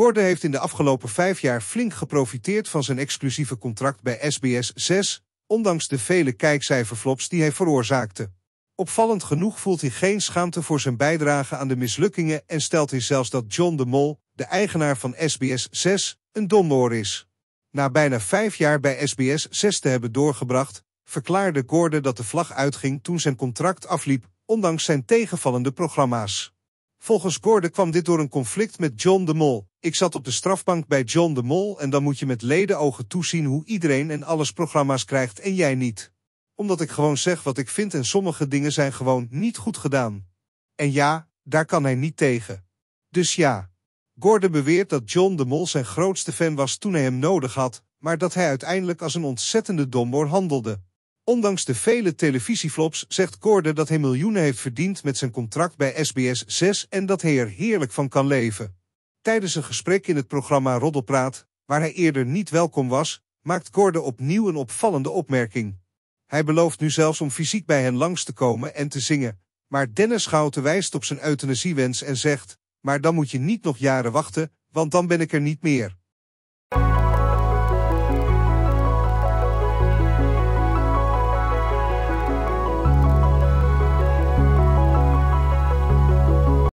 Gordon heeft in de afgelopen vijf jaar flink geprofiteerd van zijn exclusieve contract bij SBS 6, ondanks de vele kijkcijferflops die hij veroorzaakte. Opvallend genoeg voelt hij geen schaamte voor zijn bijdrage aan de mislukkingen en stelt hij zelfs dat John de Mol, de eigenaar van SBS 6, een domoor is. Na bijna vijf jaar bij SBS 6 te hebben doorgebracht, verklaarde Gordon dat de vlag uitging toen zijn contract afliep, ondanks zijn tegenvallende programma's. Volgens Gordon kwam dit door een conflict met John de Mol, ik zat op de strafbank bij John de Mol en dan moet je met ogen toezien hoe iedereen en alles programma's krijgt en jij niet. Omdat ik gewoon zeg wat ik vind en sommige dingen zijn gewoon niet goed gedaan. En ja, daar kan hij niet tegen. Dus ja. Gordon beweert dat John de Mol zijn grootste fan was toen hij hem nodig had, maar dat hij uiteindelijk als een ontzettende domboor handelde. Ondanks de vele televisieflops zegt Gordon dat hij miljoenen heeft verdiend met zijn contract bij SBS 6 en dat hij er heerlijk van kan leven. Tijdens een gesprek in het programma Roddelpraat, waar hij eerder niet welkom was, maakt Gordon opnieuw een opvallende opmerking. Hij belooft nu zelfs om fysiek bij hen langs te komen en te zingen. Maar Dennis Schouten wijst op zijn euthanasiewens en zegt, maar dan moet je niet nog jaren wachten, want dan ben ik er niet meer.